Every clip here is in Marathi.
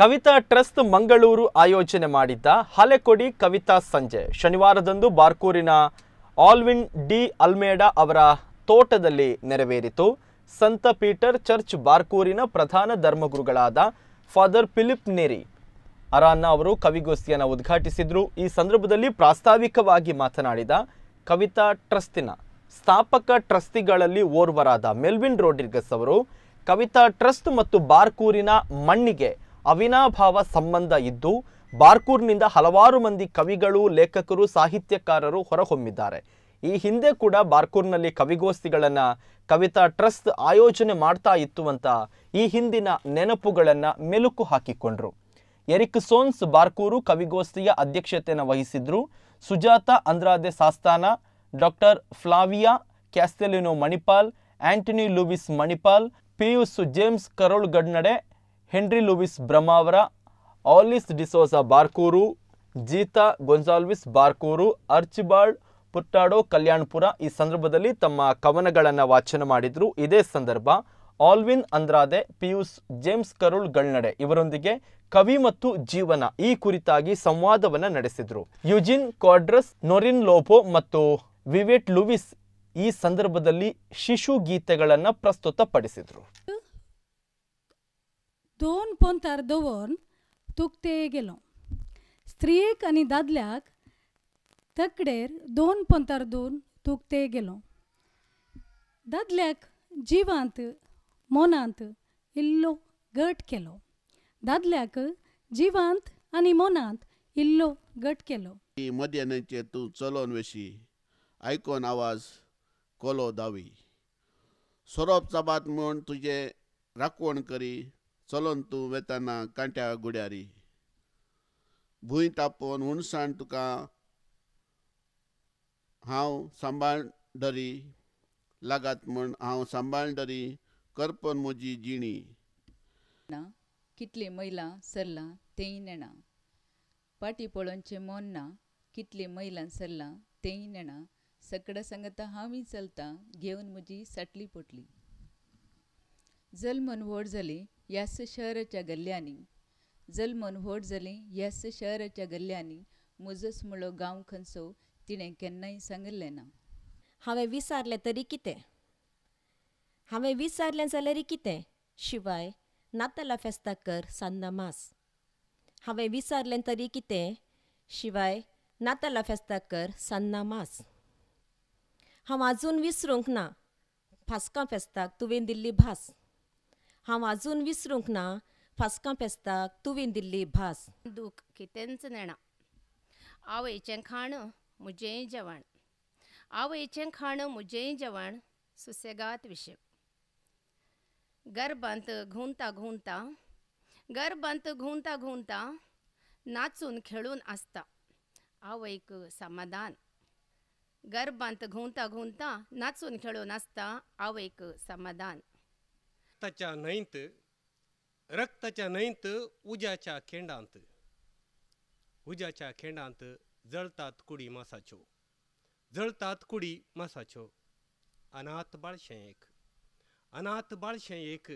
ಕವಿತಾ ಟ್ರಸ್ಟ್ ಮಂಗಳೂರು ಆಯೋಜನೆ ಮಾಡಿದ್ದ ಹಲೆಕೊಡಿ ಕವಿತಾ ಸಂಜೆ ಶನಿವಾರದಂದು ಬಾರ್ಕೂರಿನ ಆಲ್ವಿನ್ ಡಿ ಅಲ್ಮೇಡಾ ಅವರ ತೋಟದಲ್ಲಿ ನೆರವೇರಿತು ಸಂತ ಪೀಟರ್ ಚರ್ಚ್ ಬಾರ್ಕೂರಿನ ಪ್ರಧಾನ ಧರ್ಮಗುರುಗಳಾದ ಫಾದರ್ ಫಿಲಿಪ್ ನೆರಿ ಅರಾನ್ನ ಅವರು ಕವಿಗೋಷ್ಠಿಯನ್ನು ಉದ್ಘಾಟಿಸಿದರು ಈ ಸಂದರ್ಭದಲ್ಲಿ ಪ್ರಾಸ್ತಾವಿಕವಾಗಿ ಮಾತನಾಡಿದ ಕವಿತಾ ಟ್ರಸ್ಟಿನ ಸ್ಥಾಪಕ ಟ್ರಸ್ಟಿಗಳಲ್ಲಿ ಓರ್ವರಾದ ಮೆಲ್ವಿನ್ ರೋಡ್ರಿಗಸ್ ಅವರು ಕವಿತಾ ಟ್ರಸ್ಟ್ ಮತ್ತು ಬಾರ್ಕೂರಿನ ಮಣ್ಣಿಗೆ ಅವಿನಾಭಾವ ಸಂಬಂಧ ಇದ್ದು ಬಾರ್ಕೂರ್ನಿಂದ ಹಲವಾರು ಮಂದಿ ಕವಿಗಳು ಲೇಖಕರು ಸಾಹಿತ್ಯಕಾರರು ಹೊರಹೊಮ್ಮಿದ್ದಾರೆ ಈ ಹಿಂದೆ ಕೂಡ ಬಾರ್ಕೂರ್ನಲ್ಲಿ ಕವಿಗೋಷ್ಠಿಗಳನ್ನು ಕವಿತಾ ಟ್ರಸ್ಟ್ ಆಯೋಜನೆ ಮಾಡ್ತಾ ಇತ್ತು ಅಂತ ಈ ಹಿಂದಿನ ನೆನಪುಗಳನ್ನು ಮೆಲುಕು ಹಾಕಿಕೊಂಡ್ರು ಎರಿಕ್ ಸೋನ್ಸ್ ಬಾರ್ಕೂರು ಕವಿಗೋಷ್ಠಿಯ ಅಧ್ಯಕ್ಷತೆಯನ್ನು ವಹಿಸಿದ್ರು Sujata Andrade Saasthana doctor Flavia Castelino Manipal Anthony Lewis Manipal Pius James ಕರೋಳ್ಗಡ್ನಡೆ Henry Lewis Brahmavar Alice D'Souza Barkur Jeetha Gonsalves Barkur Archibald Furtado Kalyanpur ಈ ಸಂದರ್ಭದಲ್ಲಿ ತಮ್ಮ ಕವನಗಳನ್ನು ವಾಚನ ಮಾಡಿದರು ಇದೇ ಸಂದರ್ಭ ಆಲ್ವಿನ್ ಅಂದ್ರಾದೆ ಪಿಯೂಸ್ ಜೇಮ್ಸ್ ಕರುಳ್ ಗಳ್ನಡೆ ಇವರೊಂದಿಗೆ ಕವಿ ಮತ್ತು ಜೀವನ ಈ ಕುರಿತಾಗಿ ಸಂವಾದವನ್ನು ನಡೆಸಿದ್ರು ಯುಜಿನ್ ಕ್ವಾಡ್ರಸ್ ನೊರಿನ್ ಲೋಪೋ ಮತ್ತು ವಿವೆಟ್ ಲೂವಿಸ್ ಈ ಸಂದರ್ಭದಲ್ಲಿ ಶಿಶು ಗೀತೆಗಳನ್ನು ಪ್ರಸ್ತುತಪಡಿಸಿದರು दोन पोंतार दवरून तुकते गेलो स्त्रीक आनी दादल्याक तकडेर दोन पोंतार दवरून तुकते गेलो दादल्याक जिवांत मोनांत इल्लो घट केलो दादल्याक जिवांत आनी मोनांत इल्लो घट केलो मद्यानाचे तूं चलोन वेशी आयकोन आवाज कोलो दावी सोरोप चाबात म्हूण तुजे राखवण करी चलोन तूं वेताना कांट्या गुड्यारी भूंय तापोवन हुणसाण तुका हांव सांबाळडरी लागात म्हण हांव सांबाळडरी करपन म्हजी जिणी ना कितली मैलां सरलां तेंय नेणा पाटी पळोवनचें मोन ना कितली मैलां सरलां तेंय नेणा सकडा सांगता हांवूय चलतां घेवन म्हजी साटली पोटली जल्मन व्हड जाली यास शहरच्या गल्ल्यांनी जल मनहोट जले यास शहरच्या गल्ल्यांनी मुजस मुळो गांव खंचो तिणें केन्नाय सांगिल्लें ना हांवें विसारलें तरी कितें हांवें विसारलें जाल्यार कितें शिवाय नाताला फेस्ताक कर सान्ना मास हांवें विसारलें तरी कितें शिवाय नाताला फेस्ताक कर सान्ना मास हांव आजून विसरूंक ना फास्कां फेस्ताक तुवें दिल्ली भास हांव आजून विसरूंक ना फास्कां पेस्ताक तुवें दिल्ली भास दूख कितेंच नेणा आवयचें खाण म्हजेय जेवण आवयचें खाण म्हजेय जेवण सुसेगात विशय गर्भांत घुंवता घुंवता गर्भांत घुंवता घुंवता नाचून खेळून आसता आवयक समाधान गर्भांत घुंवता घुंवता नाचून खेळून आसता आवयक समाधान रक्ताच्या नैंत रक्ताच्या न्हयंत उज्याच्या खेंडांत उज्याच्या खेंडांत जळतात कुडी मासाच्यो जळतात कुडी मासाच्यो अनाथ बाळशे एक अनाथ बाळशे एक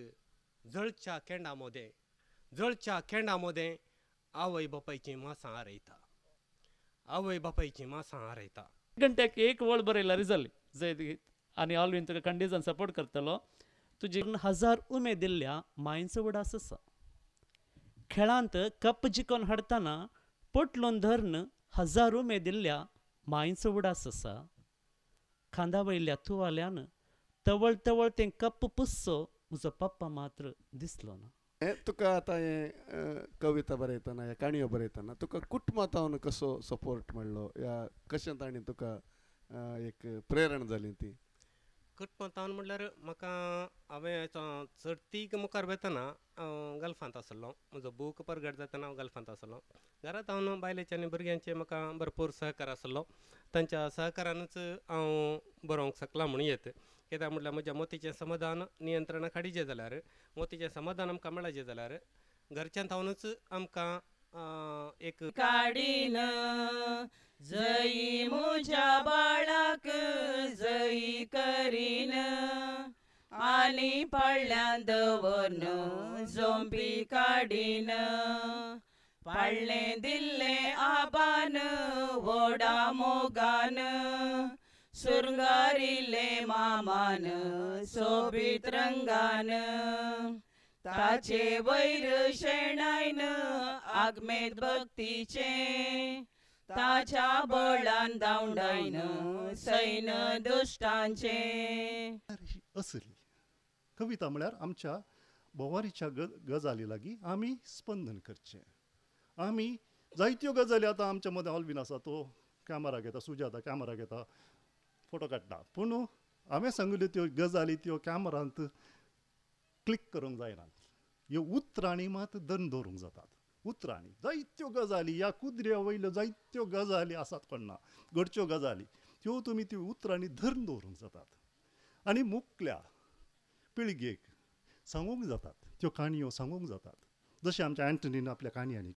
जळच्या केंडा मोदे जळच्या खेंडा मोदे आवय बापायचीं मासां हारयता आवय बापायचीं मासां हारयता घंट्याक एक वळ बरयला रिजल्ट जैत आणि ऑलवीन तुका कंडिजन सपोर्ट करतलो तुजेन हजार उमे दिल्ल्या मायेचो वडास आसा खेळांत कप जिकोन हडताना पोटलोन धरन हजार उमे दिल्ल्या मायेचो वडास आसा खांदा वयल्या तुवाल्यान तवळ तवळ ते कप पुसो म्हजो पप्पा मात्र दिसलो ना हे तुका आतां हे कविता बरयतना या काणयो बरयतना तुका कुटुंबांतावन कसो सपोर्ट म्हणलो या कशें ताणें तुका एक प्रेरणा जाली ती कट पंतान म्हणल्यार म्हाका हांवें चड मुखार वेतना हांव गल्फांत आसलो म्हजो बूक परगट जाताना हांव गल्फांत आसलो घरांत हांव बायलेचे आनी भुरग्यांचे म्हाका भरपूर सहकार आसलो तांच्या सहकारानच हांव बरोवंक शकलां म्हणून येत कित्याक म्हटल्यार म्हज्या मोतीचें समाधान नियंत्रणा खाडीचें जाल्यार मोतीचें समाधान आमकां मेळाचें जाल्यार घरच्यान थावनूच आमकां एक काडीन जई मुझ्या बाळाक जई करीन आली पडल्या दवरन झोंबी काडीन, पाडले दिल्ले आबान वोडा मोगान सुरगारिल्ले मामान सोबित रंगान ताचे वैर शेणायन आगमेत भक्तीचे ताच्या बळान दावडायन सैन दुष्टांचे असली कविता म्हळ्यार आमच्या बोवारीच्या गजाली लागीं आमी स्पंदन करचें आमी जायत्यो गजाली आतां आमच्या मदीं ऑलबीन आसा तो कॅमेरा घेता सुजाता कॅमेरा घेता फोटो काडटा पूण हांवें सांगिल्ल्यो त्यो गजाली त्यो कॅमेरांत क्लिक करूंक जायना ह्यो उतराणी मात दन दवरूंक जातात उतराणी जायत्यो गजाली ह्या कुद्र्या वयल्यो जायत्यो गजाली आसात कोणना घडच्यो गजाली त्यो तुमी त्यो उतराणी धरून दवरूंक जातात आनी मुकल्या पिळगेक सांगूंक जातात त्यो काणयो सांगूंक जातात जशें आमच्या एंटनीन आपल्या काणयांनी